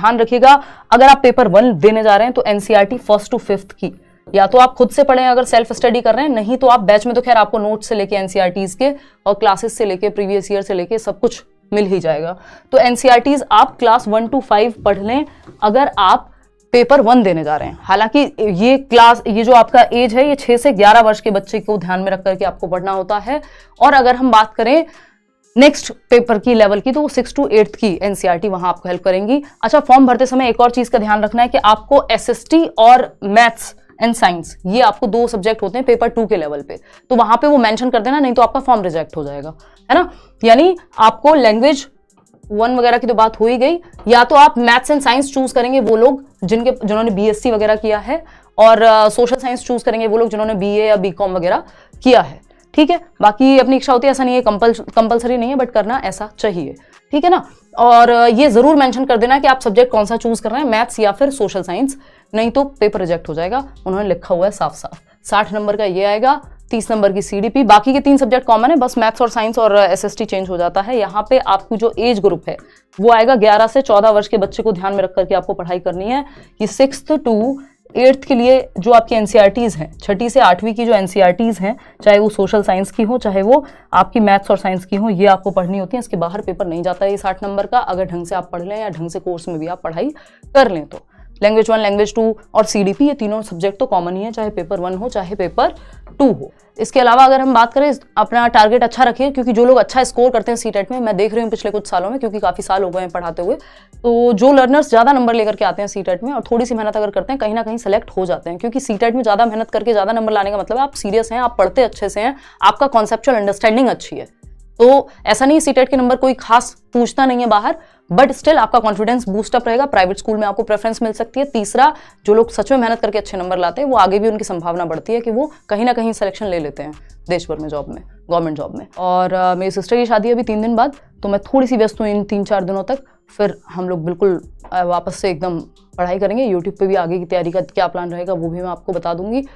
ध्यान रखिएगा अगर आप पेपर वन देने जा रहे हैं तो एनसीईआरटी फर्स्ट टू फिफ्थ की या तो आप खुद से पढ़ें अगर सेल्फ स्टडी कर रहे हैं नहीं तो आप बैच में तो खैर आपको नोट से लेके एनसीआरटीज e के और क्लासेस से लेके प्रीवियस ईयर से लेके सब कुछ मिल ही जाएगा तो एनसीआरटीज e आप क्लास वन टू फाइव पढ़ लें अगर आप पेपर वन देने जा रहे हैं हालांकि ये क्लास ये जो आपका एज है ये छह से ग्यारह वर्ष के बच्चे को ध्यान में रख करके आपको पढ़ना होता है और अगर हम बात करें नेक्स्ट पेपर की लेवल की तो वो सिक्स टू एट्थ की एनसीईआरटी e वहां आपको हेल्प करेंगी अच्छा फॉर्म भरते समय एक और चीज का ध्यान रखना है कि आपको एसएसटी और मैथ्स एंड साइंस ये आपको दो सब्जेक्ट होते हैं पेपर टू के लेवल पे तो वहां पे वो मेंशन कर देना नहीं तो आपका फॉर्म रिजेक्ट हो जाएगा है ना यानी आपको लैंग्वेज वन वगैरह की तो बात हो ही गई या तो आप मैथ्स एंड साइंस चूज करेंगे वो लोग जिनके जिन्होंने बी वगैरह किया है और सोशल साइंस चूज करेंगे वो लोग जिन्होंने बी या बी वगैरह किया है ठीक है बाकी अपनी इच्छा होती है ऐसा नहीं है कंपल्स कंपल्सरी नहीं है बट करना ऐसा चाहिए ठीक है ना और ये ज़रूर मेंशन कर देना कि आप सब्जेक्ट कौन सा चूज़ कर रहे हैं मैथ्स या फिर सोशल साइंस नहीं तो पेपर रिजेक्ट हो जाएगा उन्होंने लिखा हुआ है साफ साफ साठ नंबर का ये आएगा तीस नंबर की सी बाकी के तीन सब्जेक्ट कॉमन है बस मैथ्स और साइंस और एस चेंज हो जाता है यहाँ पे आपको जो एज ग्रुप है वो आएगा ग्यारह से चौदह वर्ष के बच्चे को ध्यान में रख करके आपको पढ़ाई करनी है कि सिक्स टू एट्थ के लिए जो आपकी एन e हैं छठी से आठवीं की जो एन e हैं चाहे वो सोशल साइंस की हो चाहे वो आपकी मैथ्स और साइंस की हो ये आपको पढ़नी होती है इसके बाहर पेपर नहीं जाता है ये साठ नंबर का अगर ढंग से आप पढ़ लें या ढंग से कोर्स में भी आप पढ़ाई कर लें तो लैंग्वेज वन लैंग्वेज टू और सी ये तीनों सब्जेक्ट तो कॉमन ही है चाहे पेपर वन हो चाहे पेपर टू हो इसके अलावा अगर हम बात करें अपना टारगेट अच्छा रखिए क्योंकि जो लोग अच्छा स्कोर करते हैं सी टेट e में मैं देख रही हूँ पिछले कुछ सालों में क्योंकि काफ़ी साल हो गए हैं पढ़ाते हुए तो जो लर्नर्स ज़्यादा नंबर लेकर के आते हैं सी टेट e में और थोड़ी सी मेहनत अगर करते हैं कहीं ना कहीं सेलेक्ट हो जाते हैं क्योंकि सी टेट e में ज़्यादा मेहनत करके ज़्यादा नंबर लाने का मतलब आप सीरियस हैं आप पढ़ते अच्छे से हैं आपका कॉन्सेप्चुअल अंडरस्टैंडिंग अच्छी है तो ऐसा नहीं सीटेट e के नंबर कोई खास पूछता नहीं है बाहर बट स्टिल आपका कॉन्फिडेंस बूस्टअप रहेगा प्राइवेट स्कूल में आपको प्रेफरेंस मिल सकती है तीसरा जो लोग सच में मेहनत करके अच्छे नंबर लाते हैं वो आगे भी उनकी संभावना बढ़ती है कि वो कहीं ना कहीं सिलेक्शन ले लेते हैं देश भर में जॉब में गवर्नमेंट जॉब में और uh, मेरी सिस्टर की शादी अभी तीन दिन बाद तो मैं थोड़ी सी व्यस्त हूँ इन तीन चार दिनों तक फिर हम लोग बिल्कुल वापस से एकदम पढ़ाई करेंगे यूट्यूब पर भी आगे की तैयारी का क्या प्लान रहेगा वो भी मैं आपको बता दूंगी